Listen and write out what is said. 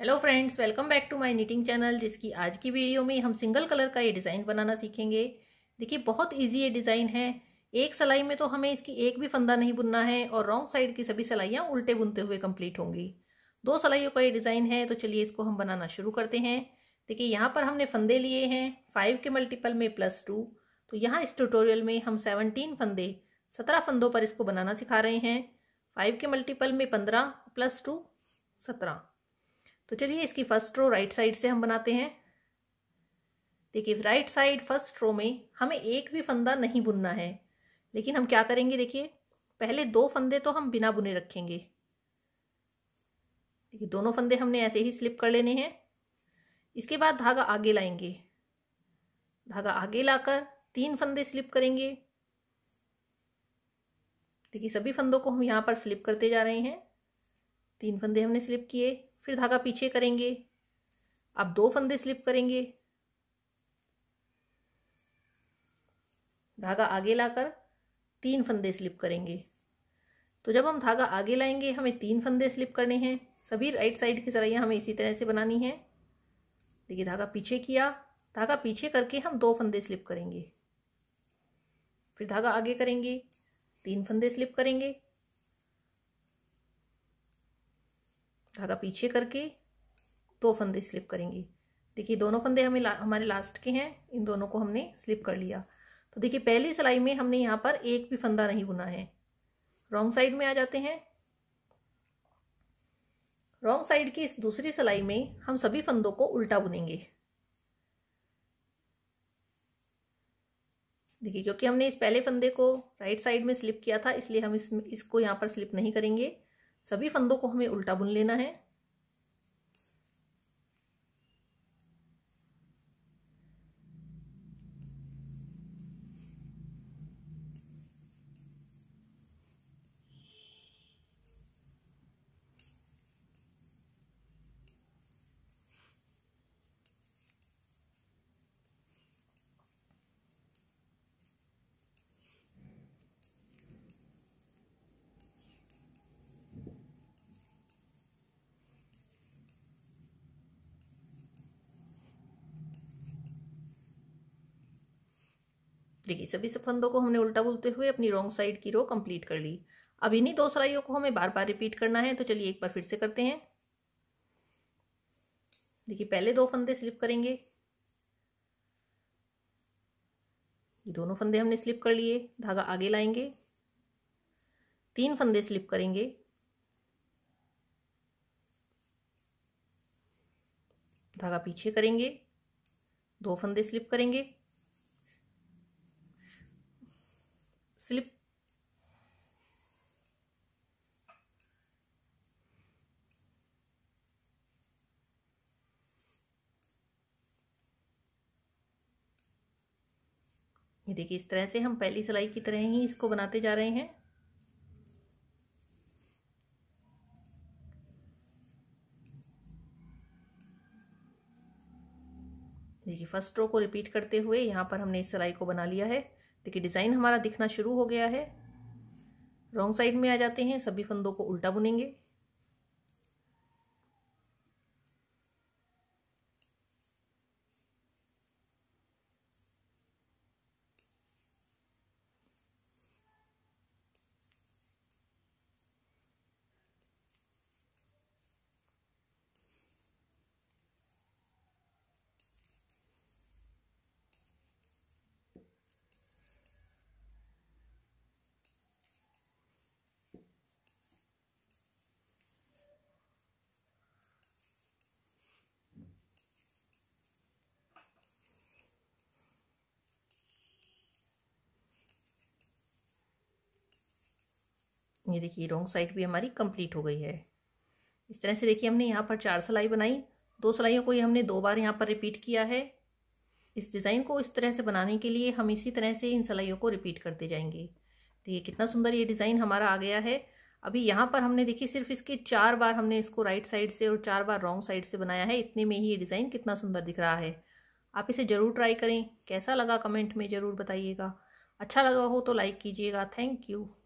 hello friends welcome back to my knitting channel जिसकी आज की वीडियो में हम सिंगल कलर का ये डिज़ाइन बनाना सीखेंगे देखिए बहुत इजी ये डिज़ाइन है एक सिलाई में तो हमें इसकी एक भी फंदा नहीं बुनना है और रॉन्ग साइड की सभी सिलाइयाँ उल्टे बुनते हुए कंप्लीट होंगी दो सिलाइयों का ये डिज़ाइन है तो चलिए इसको हम बनाना शुरू करते हैं देखिए यहाँ पर हमने फंदे लिए हैं फाइव के मल्टीपल में प्लस टू तो यहाँ इस ट्यूटोरियल में हम सेवनटीन फंदे सत्रह फंदों पर इसको बनाना सिखा रहे हैं फाइव के मल्टीपल में पंद्रह प्लस टू सत्रह तो चलिए इसकी फर्स्ट रो राइट साइड से हम बनाते हैं देखिए राइट साइड फर्स्ट रो में हमें एक भी फंदा नहीं बुनना है लेकिन हम क्या करेंगे देखिए पहले दो फंदे तो हम बिना बुने रखेंगे देखिए दोनों फंदे हमने ऐसे ही स्लिप कर लेने हैं इसके बाद धागा आगे लाएंगे धागा आगे लाकर तीन फंदे स्लिप करेंगे देखिए सभी फंदों को हम यहाँ पर स्लिप करते जा रहे हैं तीन फंदे हमने स्लिप किए फिर धागा पीछे करेंगे अब दो फंदे स्लिप करेंगे धागा आगे लाकर तीन फंदे स्लिप करेंगे तो जब हम धागा आगे लाएंगे हमें तीन फंदे स्लिप करने हैं सभी राइट साइड की सराइयाँ हमें इसी तरह से बनानी है देखिए धागा पीछे किया धागा पीछे करके हम दो फंदे स्लिप करेंगे फिर धागा आगे करेंगे तीन फंदे स्लिप करेंगे धागा पीछे करके दो फंदे स्लिप करेंगे देखिए दोनों फंदे हमें ला, हमारे लास्ट के हैं इन दोनों को हमने स्लिप कर लिया तो देखिए पहली सिलाई में हमने यहाँ पर एक भी फंदा नहीं बुना है रॉन्ग साइड में आ जाते हैं रॉन्ग साइड की इस दूसरी सिलाई में हम सभी फंदों को उल्टा बुनेंगे देखिए क्योंकि हमने इस पहले फंदे को राइट साइड में स्लिप किया था इसलिए हम इस इसको यहाँ पर स्लिप नहीं करेंगे सभी फंदों को हमें उल्टा बुन लेना है देखिए सभी से फंदों को हमने उल्टा बोलते हुए अपनी रॉन्ग साइड की रो कंप्लीट कर ली अब इन्हीं दो सिलाइयों को हमें बार बार रिपीट करना है तो चलिए एक बार फिर से करते हैं देखिए पहले दो फंदे स्लिप करेंगे ये दोनों फंदे हमने स्लिप कर लिए धागा आगे लाएंगे तीन फंदे स्लिप करेंगे धागा पीछे करेंगे दो फंदे स्लिप करेंगे स्लिप ये देखिए इस तरह से हम पहली सिलाई की तरह ही इसको बनाते जा रहे हैं देखिए फर्स्ट रो को रिपीट करते हुए यहां पर हमने इस सिलाई को बना लिया है देखिए डिज़ाइन हमारा दिखना शुरू हो गया है रॉन्ग साइड में आ जाते हैं सभी फंदों को उल्टा बुनेंगे ये देखिए रॉन्ग साइड भी हमारी कंप्लीट हो गई है इस तरह से देखिए हमने यहाँ पर चार सिलाई बनाई दो सिलाइयों को ये हमने दो बार यहाँ पर रिपीट किया है इस डिज़ाइन को इस तरह से बनाने के लिए हम इसी तरह से इन सिलाइयों को रिपीट करते जाएंगे देखिए कितना सुंदर ये डिज़ाइन हमारा आ गया है अभी यहाँ पर हमने देखिए सिर्फ इसके चार बार हमने इसको राइट साइड से और चार बार रॉन्ग साइड से बनाया है इतने में ही ये डिज़ाइन कितना सुंदर दिख रहा है आप इसे ज़रूर ट्राई करें कैसा लगा कमेंट में ज़रूर बताइएगा अच्छा लगा हो तो लाइक कीजिएगा थैंक यू